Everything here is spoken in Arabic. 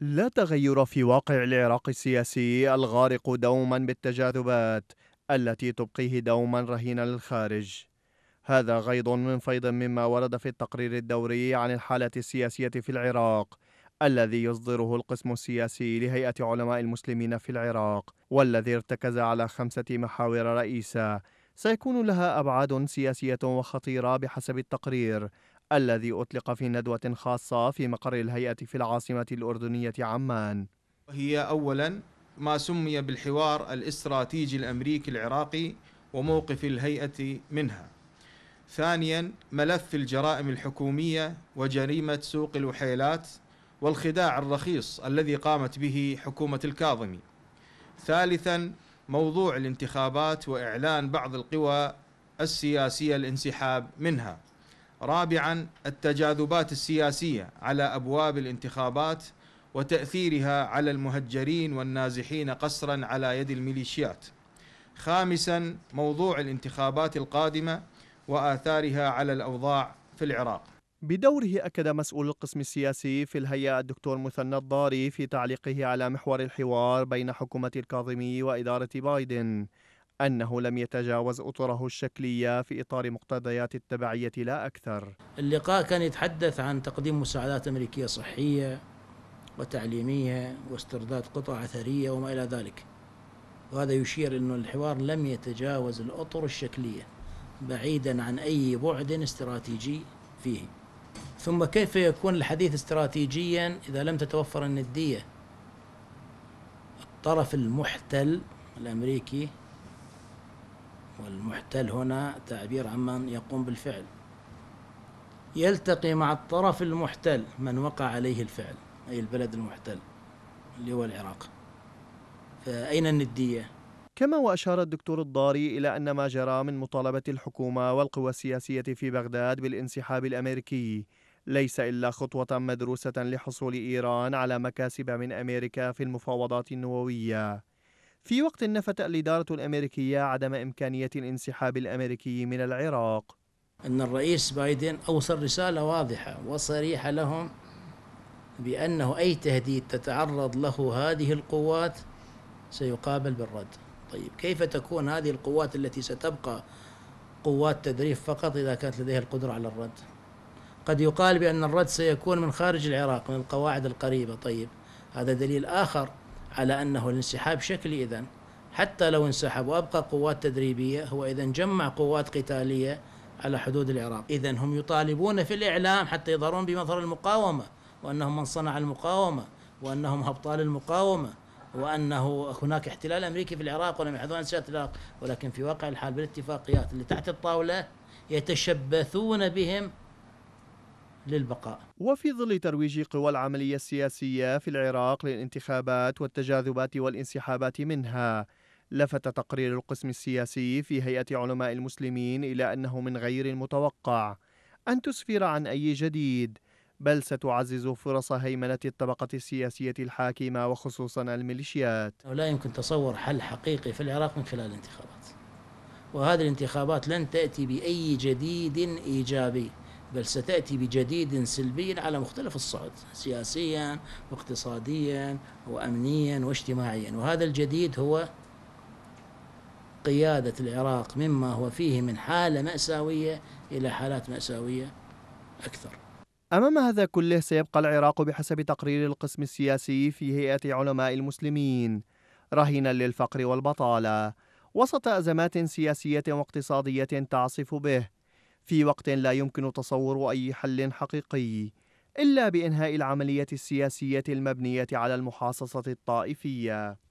لا تغير في واقع العراق السياسي الغارق دوما بالتجاذبات التي تبقيه دوما رهينا للخارج هذا غيض من فيض مما ورد في التقرير الدوري عن الحالة السياسية في العراق الذي يصدره القسم السياسي لهيئة علماء المسلمين في العراق والذي ارتكز على خمسة محاور رئيسة سيكون لها أبعاد سياسية وخطيرة بحسب التقرير الذي أطلق في ندوة خاصة في مقر الهيئة في العاصمة الأردنية عمان هي أولا ما سمي بالحوار الاستراتيجي الأمريكي العراقي وموقف الهيئة منها ثانيا ملف الجرائم الحكومية وجريمة سوق الوحيلات والخداع الرخيص الذي قامت به حكومة الكاظمي ثالثا موضوع الانتخابات وإعلان بعض القوى السياسية الانسحاب منها رابعا التجاذبات السياسيه على ابواب الانتخابات وتاثيرها على المهجرين والنازحين قسرا على يد الميليشيات خامسا موضوع الانتخابات القادمه واثارها على الاوضاع في العراق بدوره أكد مسؤول القسم السياسي في الهيئة الدكتور مثنى الضاري في تعليقه على محور الحوار بين حكومة الكاظمي وإدارة بايدن أنه لم يتجاوز أطره الشكلية في إطار مقتضيات التبعية لا أكثر اللقاء كان يتحدث عن تقديم مساعدات أمريكية صحية وتعليمية واسترداد قطع أثرية وما إلى ذلك وهذا يشير أن الحوار لم يتجاوز الأطر الشكلية بعيدا عن أي بعد استراتيجي فيه ثم كيف يكون الحديث استراتيجيا إذا لم تتوفر الندية الطرف المحتل الأمريكي والمحتل هنا تعبير عمن يقوم بالفعل يلتقي مع الطرف المحتل من وقع عليه الفعل أي البلد المحتل اللي هو العراق فأين الندية؟ كما وأشار الدكتور الضاري إلى أن ما جرى من مطالبة الحكومة والقوى السياسية في بغداد بالانسحاب الأمريكي ليس إلا خطوة مدروسة لحصول إيران على مكاسب من أمريكا في المفاوضات النووية في وقت نفت الإدارة الأمريكية عدم إمكانية الانسحاب الأمريكي من العراق أن الرئيس بايدن أوصل رسالة واضحة وصريحة لهم بأنه أي تهديد تتعرض له هذه القوات سيقابل بالرد طيب كيف تكون هذه القوات التي ستبقى قوات تدريف فقط إذا كانت لديها القدرة على الرد قد يقال بأن الرد سيكون من خارج العراق من القواعد القريبة طيب هذا دليل آخر على أنه الانسحاب شكلي إذا حتى لو انسحب وأبقى قوات تدريبية هو إذا جمع قوات قتالية على حدود العراق إذا هم يطالبون في الإعلام حتى يظهرون بمظهر المقاومة وأنهم من صنع المقاومة وأنهم أبطال المقاومة وانه هناك احتلال امريكي في العراق ولم يحدثون عن سيادة العراق ولكن في واقع الحال بالاتفاقيات اللي تحت الطاوله يتشبثون بهم للبقاء وفي ظل ترويج قوى العملية السياسية في العراق للانتخابات والتجاذبات والانسحابات منها لفت تقرير القسم السياسي في هيئة علماء المسلمين إلى أنه من غير المتوقع أن تسفر عن أي جديد بل ستعزز فرص هيمنة الطبقة السياسية الحاكمة وخصوصا الميليشيات لا يمكن تصور حل حقيقي في العراق من خلال الانتخابات وهذه الانتخابات لن تأتي بأي جديد إيجابي بل ستأتي بجديد سلبي على مختلف الصعد سياسيا واقتصاديا وأمنيا واجتماعيا وهذا الجديد هو قيادة العراق مما هو فيه من حالة مأساوية إلى حالات مأساوية أكثر أمام هذا كله سيبقى العراق بحسب تقرير القسم السياسي في هيئة علماء المسلمين رهينا للفقر والبطالة وسط أزمات سياسية واقتصادية تعصف به في وقت لا يمكن تصور أي حل حقيقي إلا بإنهاء العملية السياسية المبنية على المحاصصة الطائفية